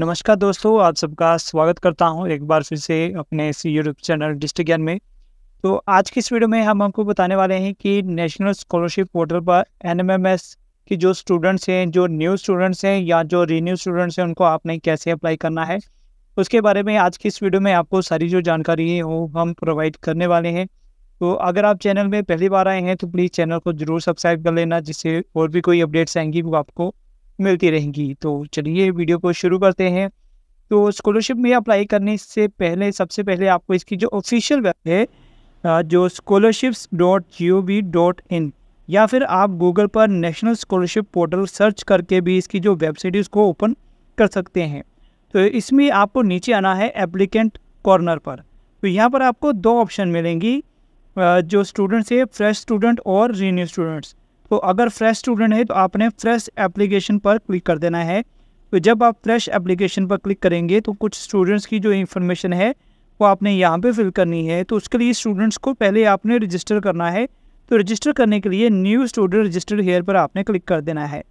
नमस्कार दोस्तों आप सबका स्वागत करता हूं एक बार फिर से अपने इस यूट्यूब चैनल डिस्ट्रिक्ट ज्ञान में तो आज की इस वीडियो में हम आपको बताने वाले हैं कि नेशनल स्कॉलरशिप पोर्टल पर एनएमएमएस के जो स्टूडेंट्स हैं जो न्यू स्टूडेंट्स हैं या जो रीन्यू स्टूडेंट्स हैं उनको आपने कैसे अप्लाई करना है उसके बारे में आज की इस वीडियो में आपको सारी जो जानकारी है वो हम प्रोवाइड करने वाले हैं तो अगर आप चैनल में पहली बार आए हैं तो प्लीज़ चैनल को ज़रूर सब्सक्राइब कर लेना जिससे और भी कोई अपडेट्स आएंगी वो आपको मिलती रहेंगी तो चलिए वीडियो को शुरू करते हैं तो स्कॉलरशिप में अप्लाई करने से पहले सबसे पहले आपको इसकी जो ऑफिशियल वेब है जो scholarships dot G O V dot in या फिर आप गूगल पर नेशनल स्कॉलरशिप पोर्टल सर्च करके भी इसकी जो वेबसाइट है उसको ओपन कर सकते हैं तो इसमें आपको नीचे आना है एप्लीकेंट कॉर्नर पर तो यहाँ पर आपको दो ऑप्शन मिलेंगी जो स्टूडेंट्स है फ्रेश स्टूडेंट और रीन्यू स्टूडेंट्स तो अगर फ्रेश स्टूडेंट है तो आपने फ्रेश एप्लीकेशन पर क्लिक कर देना है तो जब आप फ्रेश एप्लीकेशन पर क्लिक करेंगे तो कुछ स्टूडेंट्स की जो इन्फॉर्मेशन है वो आपने यहाँ पे फिल करनी है तो उसके लिए स्टूडेंट्स को पहले आपने रजिस्टर करना है तो रजिस्टर करने के लिए न्यू स्टूडेंट रजिस्टर हेयर पर आपने क्लिक कर देना है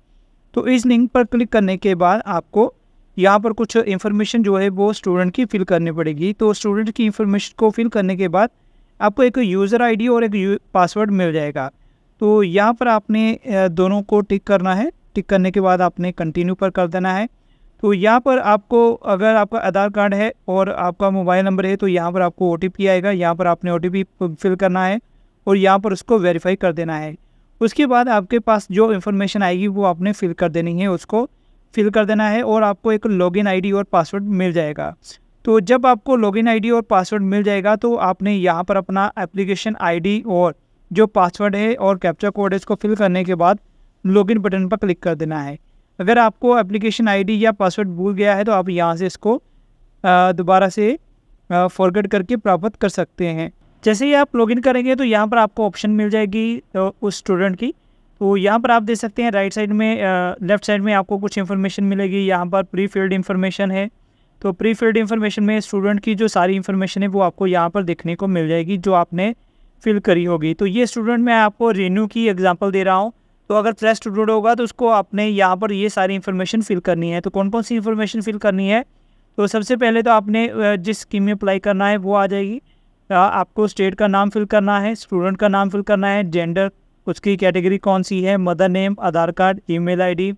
तो इस लिंक पर क्लिक करने के बाद आपको यहाँ पर कुछ इन्फॉर्मेशन जो है वो स्टूडेंट की फ़िल करनी पड़ेगी तो स्टूडेंट की इन्फॉर्मेशन को फिल करने के बाद आपको एक यूज़र आईडी और एक पासवर्ड मिल जाएगा तो यहाँ पर आपने दोनों को टिक करना है टिक करने के बाद आपने कंटिन्यू पर कर देना है तो यहाँ पर आपको अगर आपका आधार कार्ड है और आपका मोबाइल नंबर है तो यहाँ पर आपको ओ आएगा यहाँ पर आपने ओ फिल करना है और यहाँ पर उसको वेरीफाई कर देना है उसके बाद आपके पास जो इन्फॉर्मेशन आएगी वो आपने फिल कर देनी है उसको फिल कर देना है और आपको एक लॉगिन आईडी और पासवर्ड मिल जाएगा तो जब आपको लॉगिन आईडी और पासवर्ड मिल जाएगा तो आपने यहाँ पर अपना एप्लीकेशन आईडी और जो पासवर्ड है और कैप्चा कोड है इसको फिल करने के बाद लॉगिन बटन पर क्लिक कर देना है अगर आपको एप्लीकेशन आईडी या पासवर्ड भूल गया है तो आप यहाँ से इसको दोबारा से फॉरगेट करके प्राप्त कर सकते हैं जैसे ही आप लॉगिन करेंगे तो यहाँ पर आपको ऑप्शन मिल जाएगी तो उस स्टूडेंट की तो यहाँ पर आप देख सकते हैं राइट साइड में लेफ़्ट साइड में आपको कुछ इन्फॉर्मेशन मिलेगी यहाँ पर प्री फील्ड इन्फॉर्मेशन है तो प्री फील्ड इन्फॉर्मेशन में स्टूडेंट की जो सारी इन्फॉर्मेशन है वो आपको यहाँ पर देखने को मिल जाएगी जो आपने फिल करी होगी तो ये स्टूडेंट मैं आपको रेनू की एग्जांपल दे रहा हूँ तो अगर फ्रेश स्टूडेंट होगा तो उसको आपने यहाँ पर ये सारी इन्फॉर्मेशन फिल करनी है तो कौन कौन सी इन्फॉर्मेशन फिल करनी है तो सबसे पहले तो आपने जिस स्कीम में अप्लाई करना है वो आ जाएगी आपको स्टेट का नाम फिल करना है स्टूडेंट का नाम फिल करना है जेंडर उसकी कैटेगरी कौन सी है mother name Aadhaar card email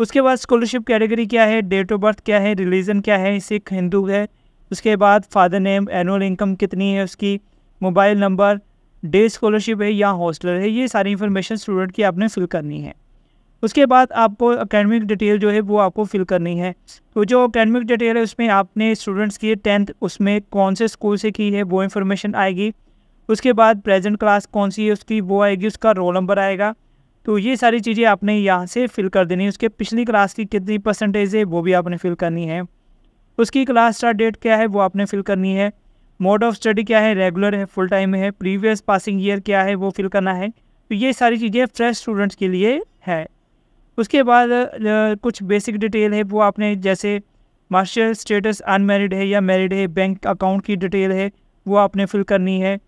उसके बाद स्कॉलरशिप कैटेगरी क्या है डेट ऑफ बर्थ क्या है रिलीजन क्या है सिख हिंदू है उसके बाद फादर नेम एनुअल इनकम कितनी है उसकी मोबाइल नंबर डे स्कॉलरशिप है या हॉस्टलर है ये सारी इन्फॉर्मेशन स्टूडेंट की आपने फिल करनी है उसके बाद आपको अकेडमिक डिटेल जो है वो आपको फिल करनी है तो जो अकेडमिक डिटेल है उसमें आपने स्टूडेंट्स की टेंथ उसमें कौन से स्कूल से की है वो इन्फॉर्मेशन आएगी उसके बाद प्रेजेंट क्लास कौन सी है उसकी वो आएगी उसका रोल नंबर आएगा तो ये सारी चीज़ें आपने यहाँ से फिल कर देनी है उसके पिछली क्लास की कितनी परसेंटेज है वो भी आपने फिल करनी है उसकी क्लास स्टार्ट डेट क्या है वो आपने फिल करनी है मोड ऑफ स्टडी क्या है रेगुलर है फुल टाइम है प्रीवियस पासिंग ईयर क्या है वो फिल करना है तो ये सारी चीज़ें फ्रेश स्टूडेंट्स के लिए है उसके बाद कुछ बेसिक डिटेल है वो आपने जैसे मास्टर स्टेटस अनमेरिड है या मेरिड है बैंक अकाउंट की डिटेल है वो आपने फिल करनी है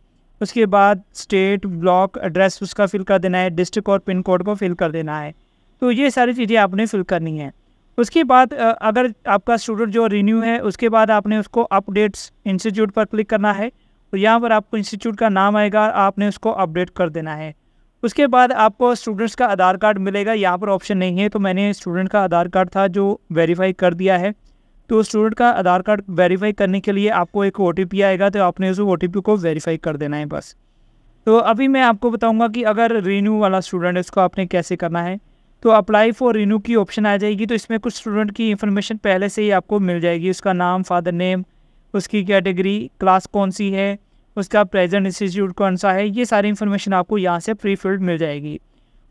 उसके बाद स्टेट ब्लॉक एड्रेस उसका फिल कर देना है डिस्ट्रिक्ट और पिन कोड को फिल कर देना है तो ये सारी चीज़ें आपने फिल करनी है उसके बाद अगर आपका स्टूडेंट जो रिन्यू है उसके बाद आपने उसको अपडेट्स इंस्टीट्यूट पर क्लिक करना है तो यहाँ पर आपको इंस्टीट्यूट का नाम आएगा आपने उसको अपडेट कर देना है उसके बाद आपको स्टूडेंट्स का आधार कार्ड मिलेगा यहाँ पर ऑप्शन नहीं है तो मैंने स्टूडेंट का आधार कार्ड था जो वेरीफाई कर दिया है तो स्टूडेंट का आधार कार्ड वेरीफाई करने के लिए आपको एक ओ आएगा तो आपने उस ओ को वेरीफाई कर देना है बस तो अभी मैं आपको बताऊँगा कि अगर रिन्यू वाला स्टूडेंट है उसको आपने कैसे करना है तो अप्लाई फॉर रिन्यू की ऑप्शन आ जाएगी तो इसमें कुछ स्टूडेंट की इन्फॉर्मेशन पहले से ही आपको मिल जाएगी उसका नाम फादर नेम उसकी कैटेगरी क्लास कौन सी है उसका प्रेजेंट इंस्टीट्यूट कौन सा है ये सारी इन्फॉर्मेशन आपको यहाँ से प्री फिल्ड मिल जाएगी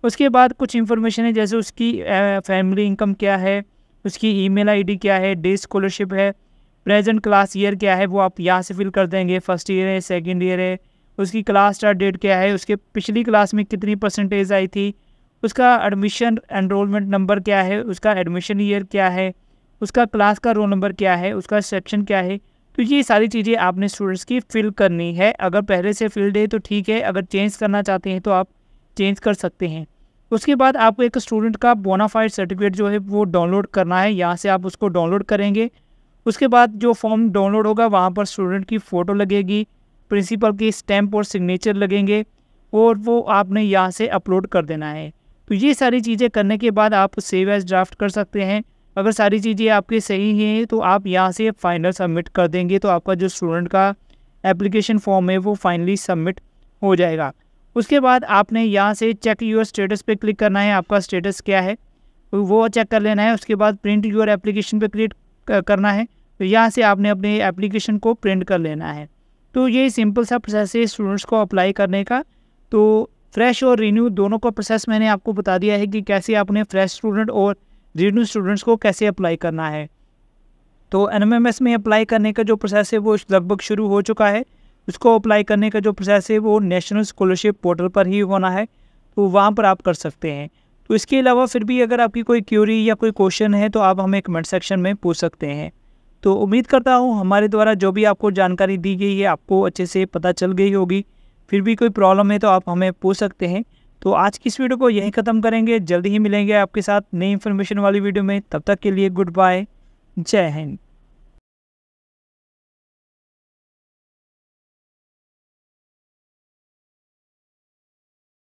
उसके बाद कुछ इन्फॉर्मेशन है जैसे उसकी फैमिली इनकम क्या है उसकी ईमेल आईडी क्या है डे स्कॉलरशिप है प्रेजेंट क्लास ईयर क्या है वो आप यहाँ से फिल कर देंगे फर्स्ट ईयर है सेकेंड ईयर है उसकी क्लास स्टार्ट डेट क्या है उसके पिछली क्लास में कितनी परसेंटेज आई थी उसका एडमिशन एनरोलमेंट नंबर क्या है उसका एडमिशन ईयर क्या है उसका क्लास का रोल नंबर क्या है उसका सेक्शन क्या है तो ये सारी चीज़ें आपने स्टूडेंट्स की फिल करनी है अगर पहले से फिल्ड है तो ठीक है अगर चेंज करना चाहते हैं तो आप चेंज कर सकते हैं उसके बाद आपको एक स्टूडेंट का बोनाफाइड सर्टिफिकेट जो है वो डाउनलोड करना है यहाँ से आप उसको डाउनलोड करेंगे उसके बाद जो फॉर्म डाउनलोड होगा वहाँ पर स्टूडेंट की फ़ोटो लगेगी प्रिंसिपल की स्टैंप और सिग्नेचर लगेंगे और वो आपने यहाँ से अपलोड कर देना है तो ये सारी चीज़ें करने के बाद आप सेव एज ड्राफ्ट कर सकते हैं अगर सारी चीज़ें आपके सही हैं तो आप यहाँ से फाइनल सबमिट कर देंगे तो आपका जो स्टूडेंट का एप्लीकेशन फॉर्म है वो फाइनली सबमिट हो जाएगा उसके बाद आपने यहाँ से चेक योर स्टेटस पे क्लिक करना है आपका स्टेटस क्या है वो चेक कर लेना है उसके बाद प्रिंट योर एप्लीकेशन पे क्लिक करना है तो यहाँ से आपने अपने एप्लीकेशन को प्रिंट कर लेना है तो ये सिंपल सा प्रोसेस है स्टूडेंट्स को अप्लाई करने का तो फ्रेश और रीन्यू दोनों का प्रोसेस मैंने आपको बता दिया है कि कैसे आपने फ्रेश स्टूडेंट और रीन्यू स्टूडेंट्स को कैसे अप्लाई करना है तो एन में अप्लाई करने का जो प्रोसेस है वो लगभग शुरू हो चुका है उसको अप्लाई करने का जो प्रोसेस है वो नेशनल स्कॉलरशिप पोर्टल पर ही होना है तो वहाँ पर आप कर सकते हैं तो इसके अलावा फिर भी अगर आपकी कोई क्यूरी या कोई क्वेश्चन है तो आप हमें कमेंट सेक्शन में पूछ सकते हैं तो उम्मीद करता हूँ हमारे द्वारा जो भी आपको जानकारी दी गई है आपको अच्छे से पता चल गई होगी फिर भी कोई प्रॉब्लम है तो आप हमें पूछ सकते हैं तो आज की इस वीडियो को यहीं ख़त्म करेंगे जल्दी ही मिलेंगे आपके साथ नई इन्फॉर्मेशन वाली वीडियो में तब तक के लिए गुड बाय जय हिंद